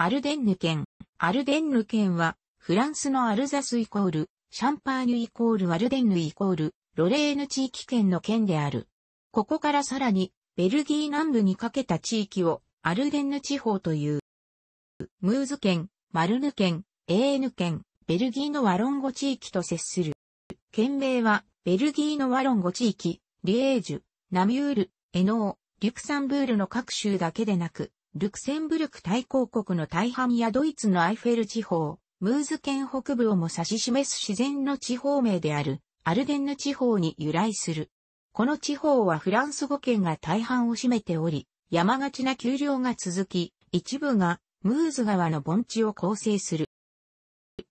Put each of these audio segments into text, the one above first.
アルデンヌ県。アルデンヌ県は、フランスのアルザスイコール、シャンパーニュイコールアルデンヌイコール、ロレーヌ地域圏の県である。ここからさらに、ベルギー南部にかけた地域を、アルデンヌ地方という。ムーズ県、マルヌ県、エーヌ県、ベルギーのワロンゴ地域と接する。県名は、ベルギーのワロンゴ地域、リエージュ、ナミュール、エノー、リュクサンブールの各州だけでなく、ルクセンブルク大公国の大半やドイツのアイフェル地方、ムーズ県北部をも指し示す自然の地方名である、アルデンヌ地方に由来する。この地方はフランス語圏が大半を占めており、山がちな丘陵が続き、一部がムーズ川の盆地を構成する。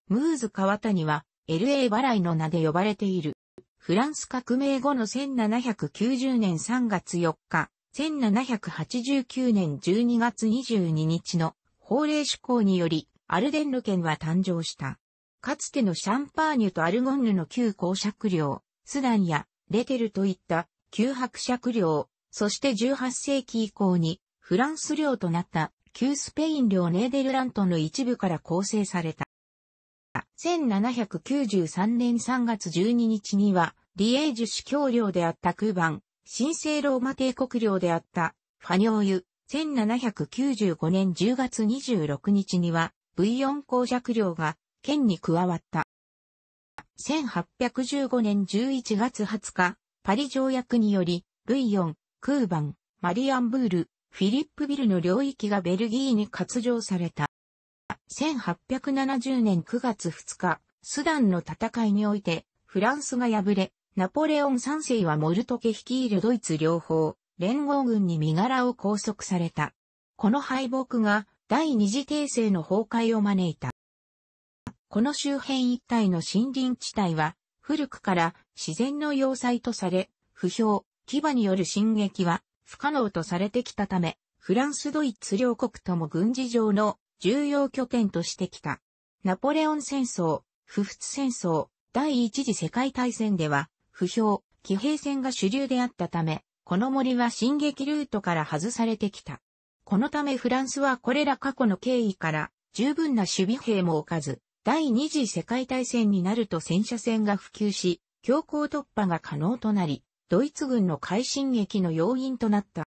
ムーズ川谷は、LA 払いの名で呼ばれている。フランス革命後の1790年3月4日、1789年12月22日の法令施行により、アルデンヌ県は誕生した。かつてのシャンパーニュとアルゴンヌの旧公爵領、スダンやレテルといった旧伯爵領、そして18世紀以降にフランス領となった旧スペイン領ネーデルラントの一部から構成された。1793年3月12日には、リエージュ司教領であった空番、神聖ローマ帝国領であったファニョーユ、1795年10月26日には V4 公爵領が県に加わった。1815年11月20日、パリ条約により、ルイヨン、クーバン、マリアンブール、フィリップビルの領域がベルギーに割譲された。1870年9月2日、スダンの戦いにおいて、フランスが敗れ、ナポレオン3世はモルトケ率いるドイツ両方、連合軍に身柄を拘束された。この敗北が第二次帝政の崩壊を招いた。この周辺一帯の森林地帯は、古くから自然の要塞とされ、不評、牙による進撃は不可能とされてきたため、フランスドイツ両国とも軍事上の重要拠点としてきた。ナポレオン戦争、不仏戦争、第一次世界大戦では、不評、騎兵戦が主流であったため、この森は進撃ルートから外されてきた。このためフランスはこれら過去の経緯から十分な守備兵も置かず、第二次世界大戦になると戦車戦が普及し、強行突破が可能となり、ドイツ軍の快進撃の要因となった。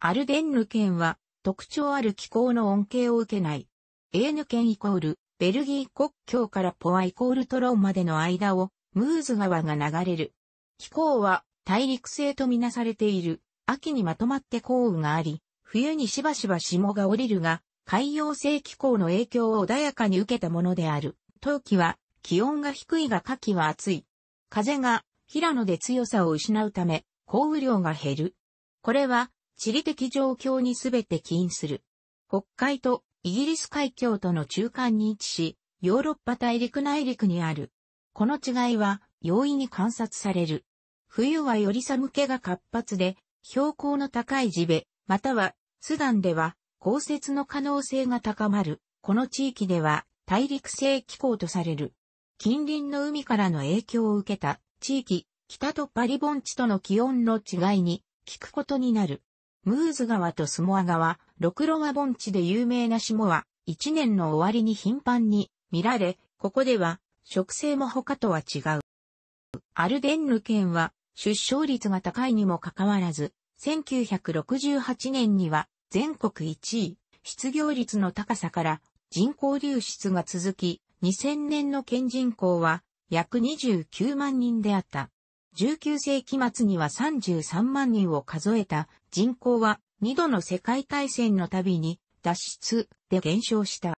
アルデンヌ県は特徴ある気候の恩恵を受けない。エーヌ県イコール、ベルギー国境からポアイコールトロンまでの間をムーズ川が流れる。気候は大陸性とみなされている。秋にまとまって降雨があり、冬にしばしば霜が降りるが、海洋性気候の影響を穏やかに受けたものである。冬季は気温が低いが夏季は暑い。風が平野で強さを失うため、降雨量が減る。これは地理的状況にすべて起因する。北海とイギリス海峡との中間に位置し、ヨーロッパ大陸内陸にある。この違いは容易に観察される。冬はより寒気が活発で、標高の高い地べ、または、スダンでは、降雪の可能性が高まる。この地域では、大陸性気候とされる。近隣の海からの影響を受けた地域、北とパリ盆地との気温の違いに、聞くことになる。ムーズ川とスモア川、ロクロワ盆地で有名なシモは、一年の終わりに頻繁に見られ、ここでは植生も他とは違う。アルデンヌ県は出生率が高いにもかかわらず、1968年には全国1位、失業率の高さから人口流出が続き、2000年の県人口は約29万人であった。19世紀末には33万人を数えた人口は2度の世界大戦のたびに脱出で減少した。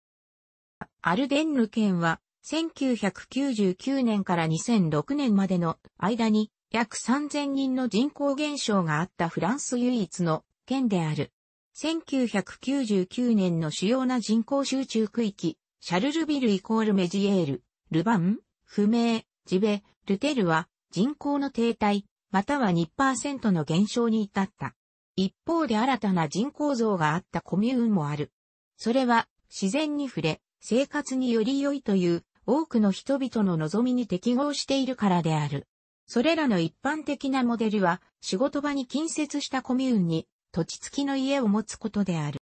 アルデンヌ県は1999年から2006年までの間に約3000人の人口減少があったフランス唯一の県である。1999年の主要な人口集中区域、シャルルビルイコールメジエール、ルバン、不明、ジベ、ルテルは人口の停滞、または2%の減少に至った。一方で新たな人口増があったコミューンもある。それは自然に触れ、生活により良いという多くの人々の望みに適合しているからである。それらの一般的なモデルは、仕事場に近接したコミューンに、土地付きの家を持つことである。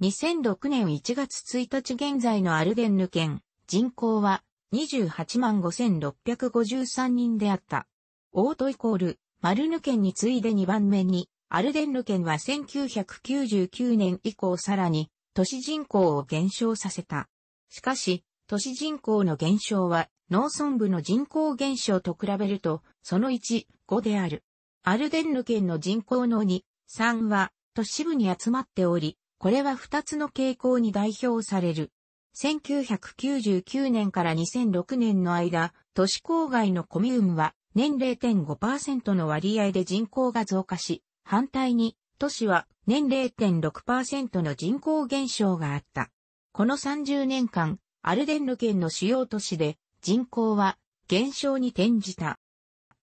2006年1月1日現在のアルデンヌ県、人口は28万5653人であった。オートイコール、マルヌ県に次いで2番目に、アルデンヌ県は1999年以降さらに、都市人口を減少させた。しかし、都市人口の減少は農村部の人口減少と比べると、その1、5である。アルデンヌ県の人口の2、3は都市部に集まっており、これは2つの傾向に代表される。1999年から2006年の間、都市郊外のコミュームは年0.5%の割合で人口が増加し、反対に都市は年0.6%の人口減少があった。この30年間、アルデンヌ県の主要都市で人口は減少に転じた。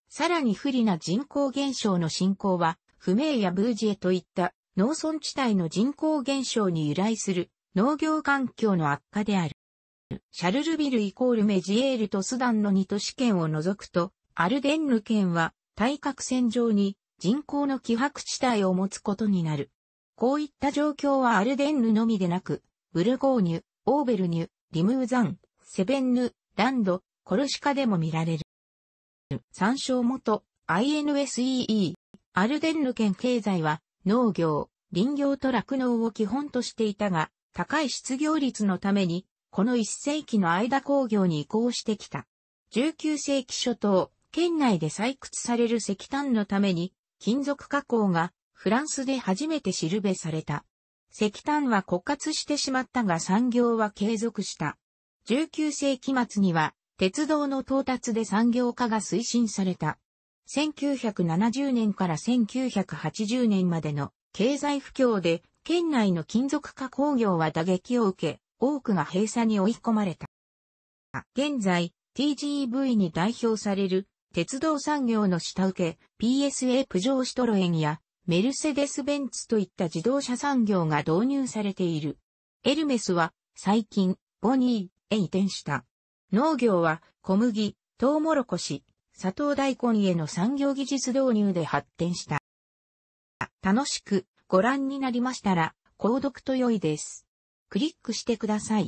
さらに不利な人口減少の進行は、不明やブージエといった農村地帯の人口減少に由来する農業環境の悪化である。シャルルビルイコールメジエールとスダンの2都市圏を除くと、アルデンヌ県は対角線上に人口の希薄地帯を持つことになる。こういった状況はアルデンヌのみでなく、ブルゴーニュ、オーベルニュ、リムーザン、セベンヌ、ランド、コルシカでも見られる。参照元、INSEE、アルデンヌ県経済は農業、林業と酪農を基本としていたが、高い失業率のために、この一世紀の間工業に移行してきた。19世紀初頭、県内で採掘される石炭のために、金属加工がフランスで初めてしるべされた。石炭は枯渇してしまったが産業は継続した。19世紀末には鉄道の到達で産業化が推進された。1970年から1980年までの経済不況で県内の金属加工業は打撃を受け、多くが閉鎖に追い込まれた。現在、TGV に代表される鉄道産業の下請け PSA プジョーシトロエンやメルセデス・ベンツといった自動車産業が導入されている。エルメスは最近、ボニーへ移転した。農業は小麦、トウモロコシ、砂糖大根への産業技術導入で発展した。楽しくご覧になりましたら、購読と良いです。クリックしてください。